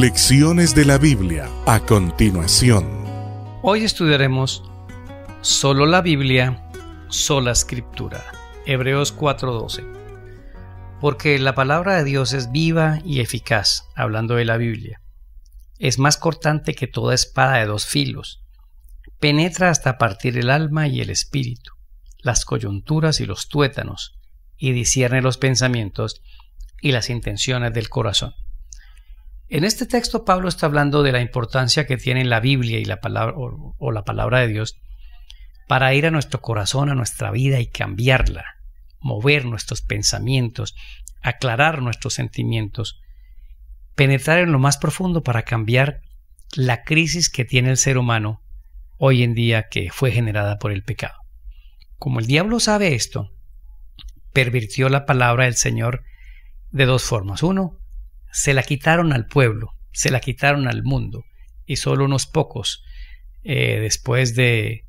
Lecciones de la Biblia a continuación. Hoy estudiaremos solo la Biblia, sola escritura. Hebreos 4:12. Porque la palabra de Dios es viva y eficaz, hablando de la Biblia. Es más cortante que toda espada de dos filos. Penetra hasta partir el alma y el espíritu, las coyunturas y los tuétanos, y discierne los pensamientos y las intenciones del corazón. En este texto Pablo está hablando de la importancia que tiene la Biblia y la palabra o, o la palabra de Dios para ir a nuestro corazón, a nuestra vida y cambiarla, mover nuestros pensamientos, aclarar nuestros sentimientos, penetrar en lo más profundo para cambiar la crisis que tiene el ser humano hoy en día que fue generada por el pecado. Como el diablo sabe esto, pervirtió la palabra del Señor de dos formas. Uno, se la quitaron al pueblo, se la quitaron al mundo, y solo unos pocos, eh, después de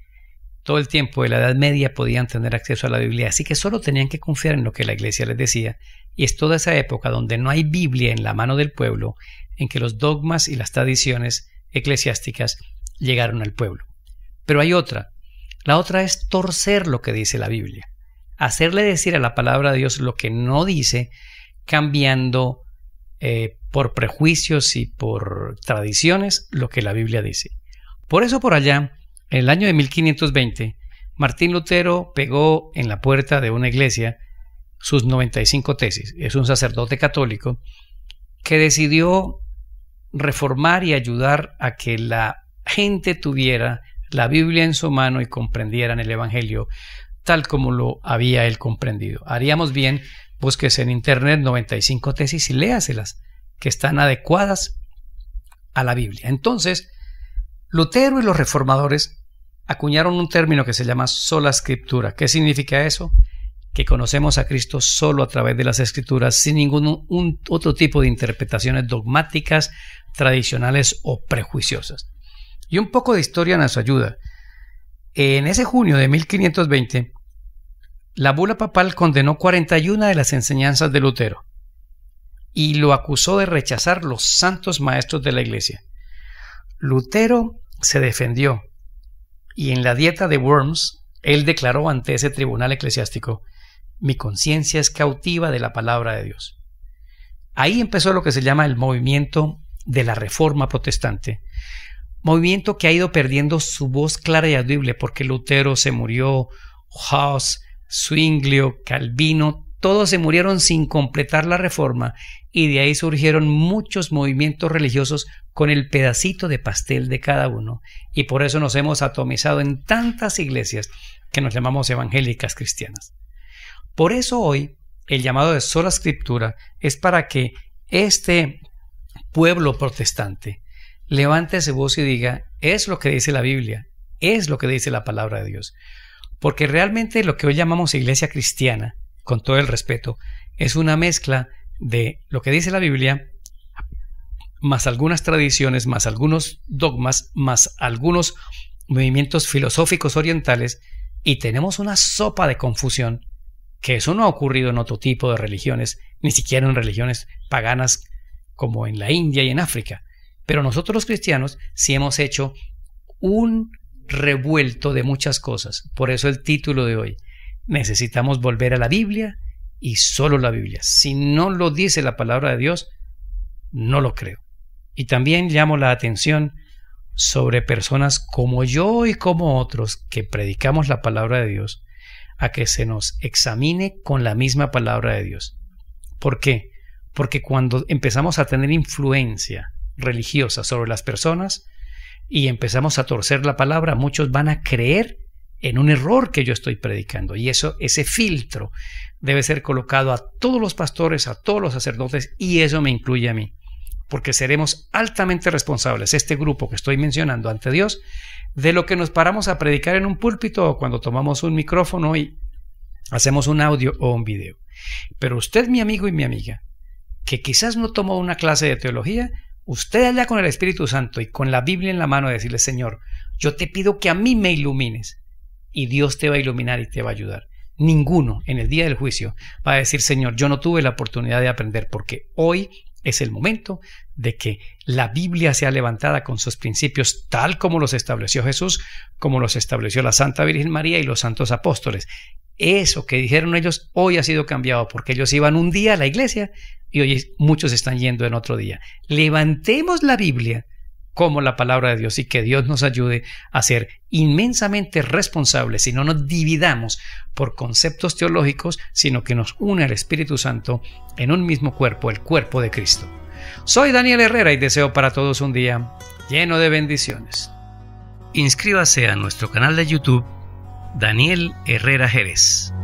todo el tiempo de la Edad Media, podían tener acceso a la Biblia, así que solo tenían que confiar en lo que la Iglesia les decía, y es toda esa época donde no hay Biblia en la mano del pueblo, en que los dogmas y las tradiciones eclesiásticas llegaron al pueblo. Pero hay otra, la otra es torcer lo que dice la Biblia, hacerle decir a la palabra de Dios lo que no dice, cambiando eh, por prejuicios y por tradiciones lo que la Biblia dice. Por eso por allá, en el año de 1520, Martín Lutero pegó en la puerta de una iglesia sus 95 tesis. Es un sacerdote católico que decidió reformar y ayudar a que la gente tuviera la Biblia en su mano y comprendieran el Evangelio tal como lo había él comprendido. Haríamos bien Búsquese en internet 95 tesis y léaselas, que están adecuadas a la Biblia. Entonces, Lutero y los reformadores acuñaron un término que se llama sola escritura. ¿Qué significa eso? Que conocemos a Cristo solo a través de las escrituras, sin ningún otro tipo de interpretaciones dogmáticas, tradicionales o prejuiciosas. Y un poco de historia nos ayuda. En ese junio de 1520, la bula papal condenó 41 de las enseñanzas de Lutero y lo acusó de rechazar los santos maestros de la Iglesia. Lutero se defendió y en la dieta de Worms él declaró ante ese tribunal eclesiástico, mi conciencia es cautiva de la palabra de Dios. Ahí empezó lo que se llama el movimiento de la reforma protestante, movimiento que ha ido perdiendo su voz clara y audible porque Lutero se murió, Haas Zwinglio, Calvino, todos se murieron sin completar la reforma y de ahí surgieron muchos movimientos religiosos con el pedacito de pastel de cada uno. Y por eso nos hemos atomizado en tantas iglesias que nos llamamos evangélicas cristianas. Por eso hoy el llamado de sola escritura es para que este pueblo protestante levante su voz y diga, es lo que dice la Biblia, es lo que dice la palabra de Dios. Porque realmente lo que hoy llamamos iglesia cristiana, con todo el respeto, es una mezcla de lo que dice la Biblia, más algunas tradiciones, más algunos dogmas, más algunos movimientos filosóficos orientales, y tenemos una sopa de confusión, que eso no ha ocurrido en otro tipo de religiones, ni siquiera en religiones paganas como en la India y en África. Pero nosotros los cristianos sí hemos hecho un revuelto de muchas cosas. Por eso el título de hoy. Necesitamos volver a la Biblia y solo la Biblia. Si no lo dice la palabra de Dios, no lo creo. Y también llamo la atención sobre personas como yo y como otros que predicamos la palabra de Dios a que se nos examine con la misma palabra de Dios. ¿Por qué? Porque cuando empezamos a tener influencia religiosa sobre las personas, y empezamos a torcer la palabra, muchos van a creer en un error que yo estoy predicando. Y eso, ese filtro debe ser colocado a todos los pastores, a todos los sacerdotes, y eso me incluye a mí. Porque seremos altamente responsables, este grupo que estoy mencionando ante Dios, de lo que nos paramos a predicar en un púlpito o cuando tomamos un micrófono y hacemos un audio o un video. Pero usted, mi amigo y mi amiga, que quizás no tomó una clase de teología, usted allá con el Espíritu Santo y con la Biblia en la mano, decirle, Señor, yo te pido que a mí me ilumines. Y Dios te va a iluminar y te va a ayudar. Ninguno en el día del juicio va a decir, Señor, yo no tuve la oportunidad de aprender porque hoy es el momento de que la Biblia sea levantada con sus principios tal como los estableció Jesús, como los estableció la Santa Virgen María y los santos apóstoles. Eso que dijeron ellos hoy ha sido cambiado porque ellos iban un día a la iglesia y hoy muchos están yendo en otro día. Levantemos la Biblia como la palabra de Dios y que Dios nos ayude a ser inmensamente responsables y no nos dividamos por conceptos teológicos, sino que nos une el Espíritu Santo en un mismo cuerpo, el cuerpo de Cristo. Soy Daniel Herrera y deseo para todos un día lleno de bendiciones. Inscríbase a nuestro canal de YouTube Daniel Herrera Jerez.